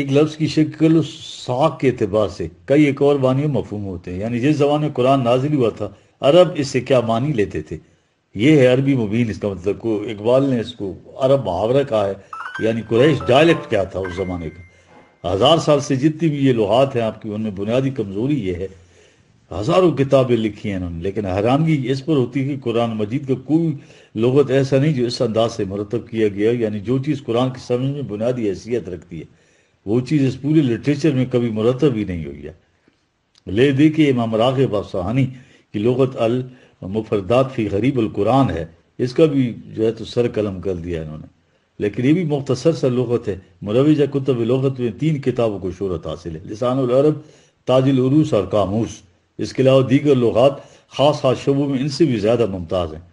एक लफ्ज़ की शक्ल साख के अतबार से कई एक और बानी मफहम होते हैं यानी जिस जबान में कुरान नाजिल हुआ था अरब इससे क्या मानी लेते थे ये है अरबी मुबीन इसका मतलब को इकबाल ने इसको अरब मुहावरा कहा है यानी कुरैश डायलेक्ट क्या था उस ज़माने का हज़ार साल से जितनी भी ये लुहात हैं आपकी उनमें बुनियादी कमज़ोरी ये है हज़ारों किताबें लिखी हैं उन्होंने लेकिन हैरानगी इस पर होती है कि कुरान मजीद का कोई लगत ऐसा नहीं जो इस अंदाज से मरतब किया गया यानी जो चीज़ कुरान की समझ में बुनियादी हैसियत रखती है वो चीज़ इस पूरे लिटरेचर में कभी मरतब ही नहीं हुई है ले देखिए इमाम रागब साहनी की लगत अल मुफरदात फी गरीब कुरान है इसका भी जो है तो सर कलम कर दिया इन्होंने लेकिन ये भी मुख्तसर सर लगत है मुरवज़ा कुतब लगत में तीन किताबों को शहरत हासिल है लसानरब ताजुलरूस और कामूस इसके अलावा दीगर लगात ख़ास ख़ास शबों में इनसे भी ज़्यादा मुमताज़ हैं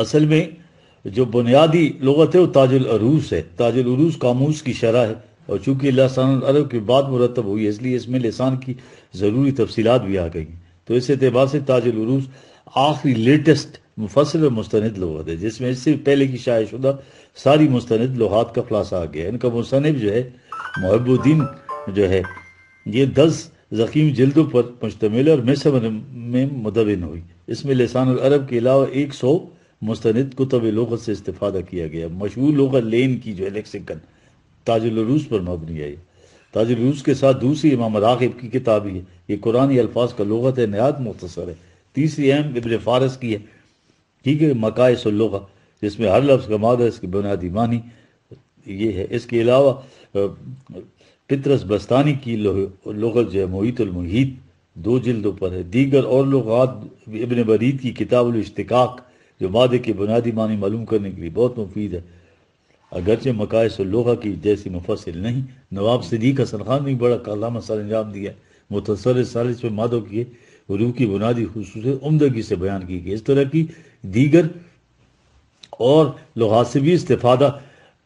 असल में जो बुनियादी लगत है वो ताजुल अरूस है ताजुल अरूस कामूस की शरह है और चूंकि लसान अरब की बात मुरतब हुई है इसलिए इसमें लसान की ज़रूरी तफसीत भी आ गई तो इस एतबार से ताजुल अरूस आखिरी लेटेस्ट मुफसल और मुस्ंद लगत है जिसमें इससे पहले की शाय शुदा सारी मुस्त लोहत का खुलासा आ गया है इनका मुसनब जो है महबुद्दीन जो है ये दस जखीम जल्दों पर मुश्तमिल और मिसम में मुदविन हुई इसमें लसान अरब के अलावा एक सौ मुस्तंद कुतब लगत से इस्तेफादा किया गया मशहूर लगत लेन की जो एलेक्सिकन ताजुलरूस पर मबनी है ताजुलरूस के साथ दूसरी इमाम रागिब की किताब ही है ये कुरानी अल्फाज का लगत है नहायत मुख्तर है तीसरी अहम इबन फारस की है ठीक है मकायसलगा जिसमें हर लफ्ज़ का मादा इसकी बुनियादी मानी ये है इसके अलावा पितरस बस्तानी की लगत जो है मोहितमोहित दो जिल्दों पर है दीगर और लगात इबन बरीद की किताबुलश्तकाक जो मादे के बुनियादी मानी मालूम करने के लिए बहुत मुफीद है अगरचे मकायस लोहा की जैसी मुफसिल नहीं नवाब सदीक हसन खान ने बड़ा कालामा सर अंजाम दिया मुतसर सालिश में मादों की रूह की बुनियादी खसूस उमदगी से बयान की गई इस तरह की दीगर और लोहा से भी इस्तेफादा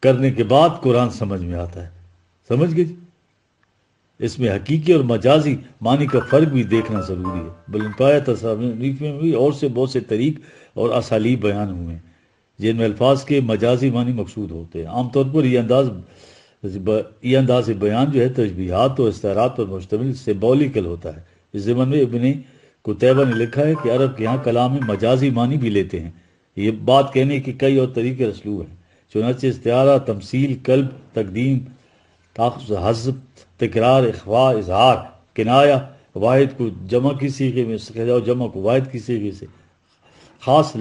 करने के बाद कुरान समझ में आता है समझ गए इसमें हकीकी और मजाजी मानी का फर्क भी देखना जरूरी है बलपाया तस्वीर में भी और से बहुत से तरीक़ और असालीब बयान हुए जिनमें अल्फाज के मजाजी मानी मकसूद होते हैं आमतौर पर यह अंदाज यह अंदाज बयान जो है तजबीहात और इस्तारात पर मुश्तमिल सिम्बोलिकल होता है इस ज़मन में इबन कुतैबा ने लिखा है कि अरब के यहाँ कलाम में मजाजी मानी भी लेते हैं ये बात कहने के कई और तरीके रसलूब हैं चुनाच इस्तारा तमसील कल्ब तकदीम हजब तकरार अखवा इजहार किनाया वाहिद को जमा की सीखे में जमा को वाहिद की सीखे से ख़ास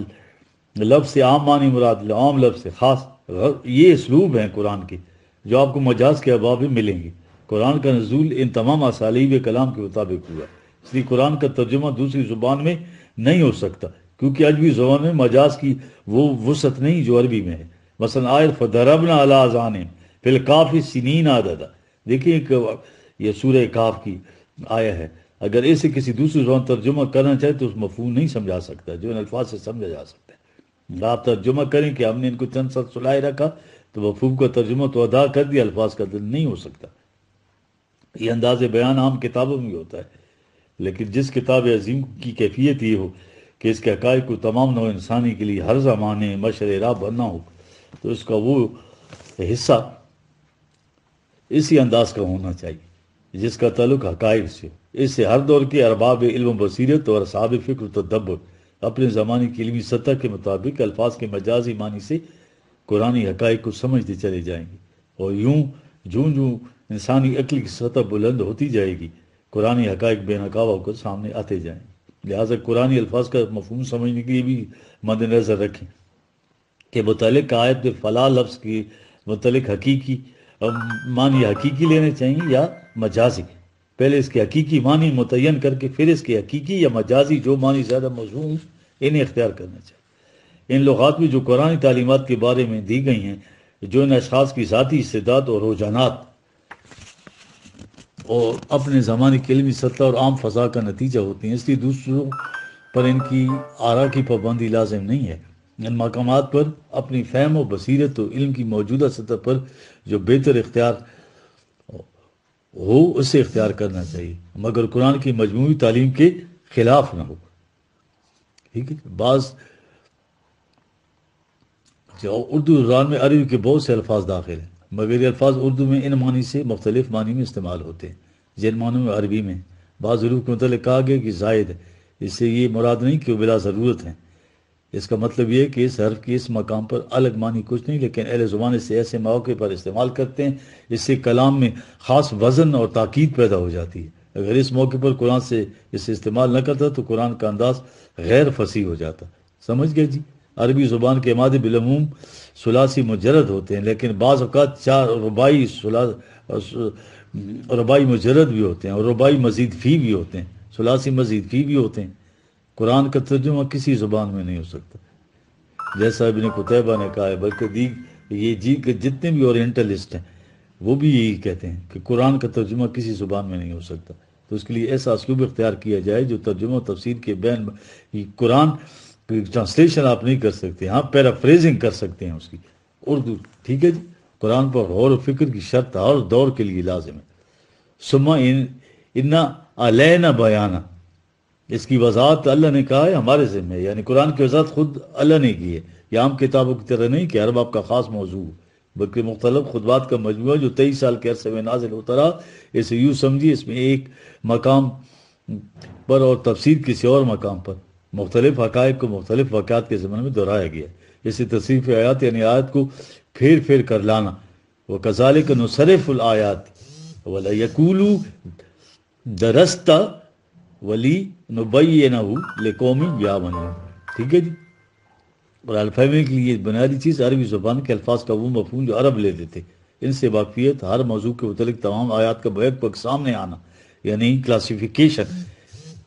लफ्ज़ से आम मानी मुराद आम लफ्ज़ से ख़ास ये इसलूब हैं कुरान के जो आपको मजाज के अबाव में मिलेंगे कुरान का नजूल इन तमाम असालीब कलाम के मुताबिक हुआ इसलिए कुरान का तर्जुमा दूसरी ज़ुबान में नहीं हो सकता क्योंकि अजबी ज़ुबान में मजाज की वो वसत नहीं जो अरबी में है मसन आयर फदरबना अला आज़ान फिल काफ़ी सिनीन आददा देखिए ये सूर्य काफ की आया है अगर ऐसे किसी दूसरी जुबान तर्जुमा करना चाहे तो उस मफहूम नहीं समझा सकता जो इन अल्फाज से समझा जा सकता है आप तर्जुमा करें कि हमने इनको चंद साल सुलाए रखा तो मफहूम का तर्जुमा तो अदा कर दिया अल्फाज का दिल नहीं हो सकता ये अंदाज बयान आम किताबों में होता है लेकिन जिस किताब अजीम की कैफियत ये हो कि इसके हक़ को तमाम नौ इंसानी के लिए हर जमाने मशर राह बनना हो तो इसका वो हिस्सा इसी अंदाज का होना चाहिए जिसका तल्लुक हक़ से हो इससे हर दौर के अरबाब इल्म बसीरत और साहब फ़िक्र तदब्बर तो अपने ज़माने की इलमी सतह के मुताबिक अल्फाज के मजाजी मानी से कुरानी हकाइक को समझते चले जाएंगे और यूं जूं जूं इंसानी अकल की सतह बुलंद होती जाएगी कुरानी हकाइक बेनकावा को सामने आते जाएंगे लिहाजा कुरानी अल्फाज का मफहम समझने के लिए भी मद नज़र रखें के मुतल आयत में फला लफ्ज़ की मुतल हकीकी मानी हकीकी लेने चाहिए या मजाजी पहले इसके हकीकी मानी मुतन करके फिर इसके हकीकी या मजाजी जो मानी ज़्यादा मजमूम इन्हें इख्तियार करना चाहिए इन लगात में जो कुरानी तालीमत के बारे में दी गई हैं जो इन अशास की ज़ाती इस्तात और रुझानात और अपने ज़माने के इलमी सतह और आम फसा का नतीजा होती हैं इसलिए दूसरों पर इनकी आरा की पाबंदी लाजिम नहीं है इन मकाम पर अपनी फहम व बसीरत और इल्म की मौजूदा सतह पर जो बेहतर इख्तियार हो उसे इख्तियार करना चाहिए मगर कुरान की मजमू तालीम के खिलाफ ना हो ठीक है बाज उर्दू जबान में अरबी के बहुत से अल्फाज दाखिल हैं मगर ये अल्फाज उर्दू में इन मानी से मुख्तलिफ मानी में इस्तेमाल होते हैं जिन मानों में अरबी में बाज़ के मतलब कहा गया कि जायद इससे ये मुराद नहीं कि वह बिला ज़रूरत हैं इसका मतलब यह कि इस हर्फ की इस मकाम पर अलग मानी कुछ नहीं लेकिन अहल जुबान इसे ऐसे मौके पर इस्तेमाल करते हैं इससे कलाम में ख़ास वजन और ताक़ीद पैदा हो जाती है अगर इस मौके पर कुरान से इसे इस्तेमाल न करता तो कुरान का अंदाज गैर फसी हो जाता समझ गए जी अरबी ज़ुबान के माद बिलमूम सलासी मुजरद होते हैं लेकिन बाज़ चार रबाई सुला रुबाई मुजरद भी होते हैं और रबाई मजीद फ़ी भी होते हैं सलासी मजीद फ़ी भी होते हैं कुरान का तर्जुमा किसी ज़ुबान में नहीं हो सकता जैसा अबिन कुतैबा ने कहा है बल्कि दीग ये जी के जितने भी ओरिएंटलिस्ट हैं वो भी यही कहते हैं कि कुरान का तर्जुमा किसी ज़ुबान में नहीं हो सकता तो उसके लिए ऐसा असलूब इख्तियार किया जाए जो तर्जुमा तफसीर के बैन कुरान ट्रांसलेशन आप नहीं कर सकते हाँ पैराफ्रेजिंग कर सकते हैं उसकी उर्दू ठीक है जी कुरान पर गौर और फिक्र की शर्त हर दौर के लिए लाजिम है सुमा इन इन्ना अलैना बयाना इसकी वजात अल्लाह ने कहा है हमारे जिम्मे यानी कुरान की वजहत खुद अल्लाह ने की है यह आम किताबों की तरह नहीं कि हर बाप का खास मौजू बल्कि मुख्तलब खुदबात का मजमू जो तेईस साल के अरसे में नाजिल होता रहा इसे यूँ समझिए इसमें एक मकाम पर और तफसीर किसी और मकाम पर मुख्तलिफ हकायक को मुख्तलिफ वाक़ात के जमन में दोहराया गया इसी तसरीफ आयात यानी आयात को फेर फेर कर लाना वह कजाल का नुसरफ़ुल आयात वाला यकूलू दरस्ता वली नबई नहू ब्याह ब्यावन ठीक है जी और अल्फामे के लिए बुनियादी चीज़ अरबी ज़ुबान के अल्फाज का वो मफहूम जो अरब लेते थे इनसे वाकफियत हर मौजू के मतलब तमाम आयात का बैक पक सामने आना यानी क्लासिफिकेशन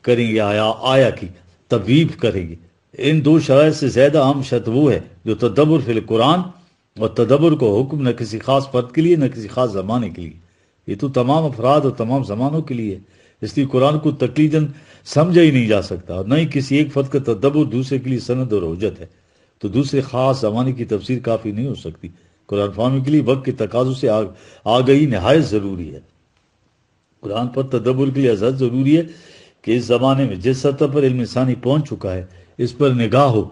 करेंगे आया आया की तबीब करेंगे इन दो शराय से ज़्यादा अहम शर्त वो है जो तदब्बर फिल कुरान और तदब्बर को हुक्म न किसी खास फर्द के लिए न किसी खास ज़माने के लिए ये तो तमाम अफराद और तमाम ज़मानों के लिए है इसलिए कुरान को तकलीदन समझा ही नहीं जा सकता और न ही किसी एक फर्द का तदब्बर दूसरे के लिए सनद और हजत है तो दूसरे खास जमाने की तफसीर काफ़ी नहीं हो सकती कुरान फाहमी के लिए वक्त के तकाजों से आ, आ गई नहायत ज़रूरी है कुरान पर तदबर के लिए आज़ाद ज़रूरी है कि इस ज़माने में जिस सतह पर इल्म पहुँच चुका है इस पर निगाह हो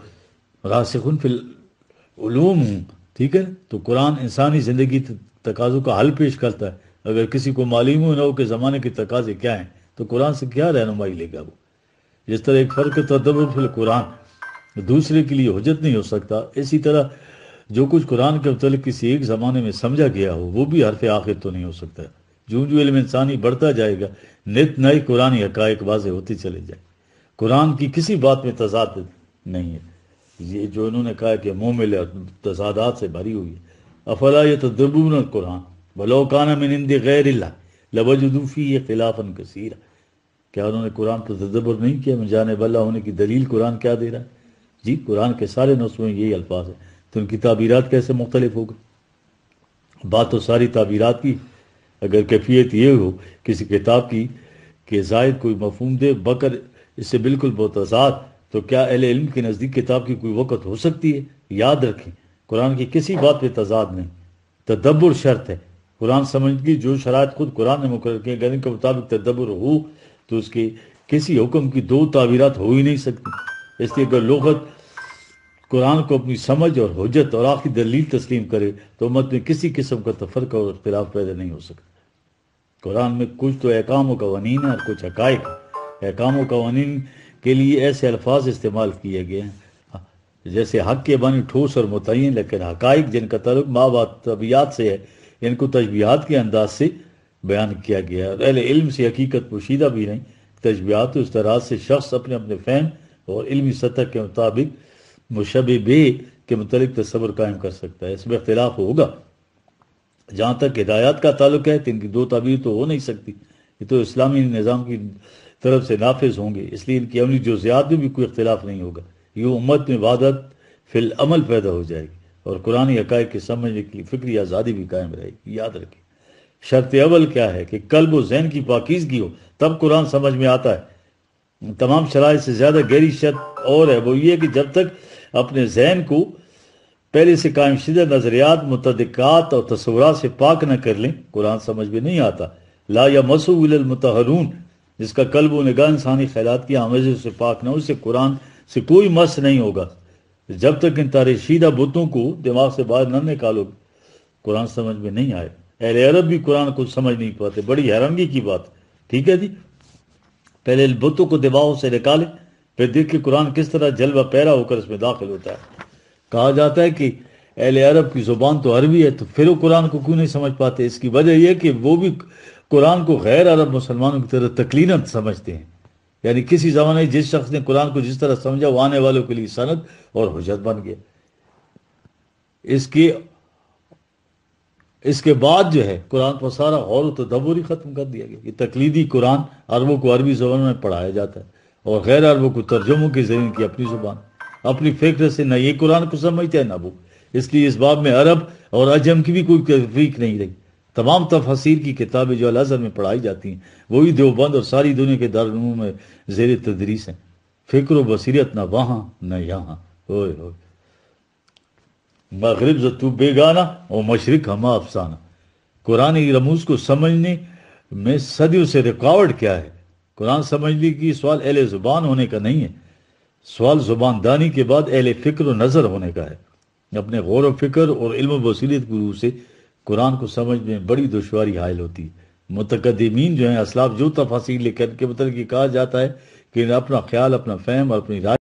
रासखन फिलूम हूँ ठीक है तो कुरान इंसानी ज़िंदगी तकाज़ों का हल पेश करता है अगर किसी को मालूम ही ना हो कि ज़माने के तकाजे क्या हैं तो कुरान से क्या रहनुमाई लेगा वो जिस तरह एक फ़र्क तदब फिल कुरान दूसरे के लिए हजत नहीं हो सकता इसी तरह जो कुछ कुरान के मतलब किसी एक ज़माने में समझा गया हो वो भी हरफ आखिर तो नहीं हो सकता जो जो इलम इंसानी बढ़ता जाएगा नित नए कुरानी हकायक वाजे होते चले जाए कुरान की किसी बात में तजाद नहीं है ये जो इन्होंने कहा कि मोमिल तजादात से भरी हुई है अफला ये तदबून कुरान भलोकाना में निंदे गैर लबजुदूफी ये खिलाफन कसीर क्या उन्होंने कुरान पर तदब्बर नहीं किया मैं जाने वाला होने की दलील कुरान क्या दे रहा है जी कुरान के सारे नस्लों में यही अल्फाज है तो उनकी ताबीरत कैसे मुख्तलिफ हो गई बात तो सारी ताबीरत की अगर कैफियत ये हो किसी किताब की कि जायद कोई मफहूम दे बकर इससे बिल्कुल आजाद तो क्या अहल इल्म के नज़दीक किताब की कोई वक़्त हो सकती है याद रखें कुरान की किसी बात पर तजाद नहीं तदब्बर शर्त है कुरान समझगी जो शरात खुद कुरान ने मुकर किए गए के मुताबिक तदब्बर हो तो उसके किसी हुक्म की दो तावीरत हो ही नहीं सकती इसलिए अगर लोगत कुरान को अपनी समझ और हजत और आखिरी दलील तस्लीम करे तो मत में किसी किस्म का तफरक और इख्तलाफ पैदा नहीं हो सकता कुरान में कुछ तो अहकाम कवानीन है और कुछ हकायक अहकाम कवानीन के लिए ऐसे अल्फाज इस्तेमाल किए गए हैं जैसे हक के बानी ठोस और मुतन लेकिन हक जिनका तल्लुक माँ बात तबियात से है इनको तजबियात के अंदाज से बयान किया गया और अहले इल्म से हकीकत पोशीदा भी नहीं तजबियात उस तरह से शख्स अपने अपने फैम और इल्मी सतह के मुताबिक मुशब बे के मतलब तस्वर कायम कर सकता है इसमें अख्तिलाफ होगा जहाँ तक हिदायत का ताल्लुक है तो इनकी दो तबीर तो हो नहीं सकती ये तो इस्लामी निज़ाम की तरफ से नाफिज होंगे इसलिए इनकी अमली जुजियात में भी कोई इख्तिलाफ़ नहीं होगा ये उम्मत में वादत फिल अमल पैदा हो जाएगी और कुरानी हकायक के समझने की फिक्री आज़ादी भी कायम रहेगी याद रखें शर्त अवल क्या है कि कल्ब जहन की पाकिजगी हो तब कुरान समझ में आता है तमाम शराय से ज़्यादा गहरी शर्त और है वो ये कि जब तक अपने जहन को पहले से कायम शुदा नज़रियात मुतदक़ात और तस्वुरात से पाक न कर लें कुरान समझ में नहीं आता ला या मसूलमतहरून जिसका कल्ब निगाह इंसानी ख्याल की आमजों से पाक न उसे कुरान से कोई मस नहीं होगा जब तक इन तारीशीदा बुतों को दिमाग से बाहर न निकालो कुरान समझ में नहीं आए अहले अरब भी कुरान को समझ नहीं पाते बड़ी हैरानगी की बात ठीक है जी पहले बुतों को दिमागों से निकाले फिर देख के कुरान किस तरह जलवा पैरा होकर इसमें दाखिल होता है कहा जाता है कि अहले अरब की जुबान तो अरबी है तो फिर वो कुरान को क्यों नहीं समझ पाते इसकी वजह यह कि वो भी कुरान को गैर अरब मुसलमानों की तरह तकलीन समझते हैं यानी किसी ज़माने जिस शख्स ने कुरान को जिस तरह समझा वो आने वालों के लिए सनत और हजत बन गया इसकी इसके बाद जो है कुरान पर सारा गौर तदब्बर ही ख़त्म कर दिया गया ये तकलीदी कुरान अरबों को अरबी ज़बान में पढ़ाया जाता है और गैर अरबों को तर्जुमों के जरिए की अपनी ज़ुबान अपनी फिक्र से ना ये कुरान को समझते हैं ना वो इसलिए इस बाब में अरब और अजम की भी कोई तफरीक नहीं रही तमाम तफसीर की किताबें जो अजहर में पढ़ाई जाती हैं वही देवबंद और सारी दुनिया के दारूम में जेर तदरीस हैं फिक्र बसीरत ना वहाँ न यहाँ मगरब जतू बेगाना और मशरक हम अफसाना कुरान रमूज को समझने में सदियों से रुकावट क्या है कुरान समझने की सवाल अहल जुबान होने का नहीं है सवाल जुबान दानी के बाद अहल फिक्र नज़र होने का है अपने गौर व फिक्र और इल्म बसीरत गुरु से कुरान को समझ में बड़ी दुशारी हायल होती है मुतकदमीन जो है असलाफ जो तफासिल लेकर के मतलब ये कहा जाता है कि अपना ख्याल अपना फहम और अपनी राय